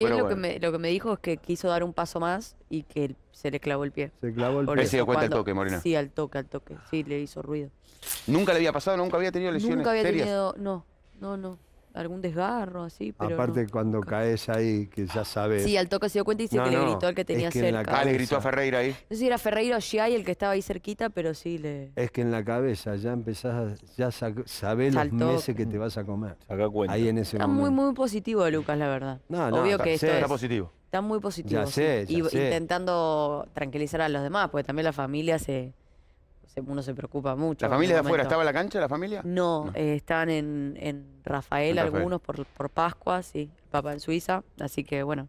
Bueno, lo, que me, lo que me dijo es que quiso dar un paso más y que se le clavó el pie. Se clavó el pie. se dio cuenta al toque, Morena. Sí, al toque, al toque. Sí, le hizo ruido. Nunca le había pasado, nunca había tenido lesiones Nunca había tenido. No, no, no algún desgarro así. Pero Aparte cuando caes ahí, que ya sabes. Sí, al toque se dio cuenta y dice que le gritó al que tenía cerca. ah, le gritó a Ferreira ahí. No sé si era Ferreira o Giai el que estaba ahí cerquita, pero sí le. Es que en la cabeza ya empezás, ya sabes los meses que te vas a comer. saca cuenta. Ahí en ese está muy, muy positivo Lucas, la verdad. No, no, Obvio está, que esto positivo. Está muy positivo. Ya y intentando tranquilizar a los demás, porque también la familia se uno se preocupa mucho. ¿La familia de afuera? ¿Estaba en la cancha la familia? No, están eh, estaban en, en Rafael algunos por, por Pascua, sí, el papá en Suiza, así que bueno,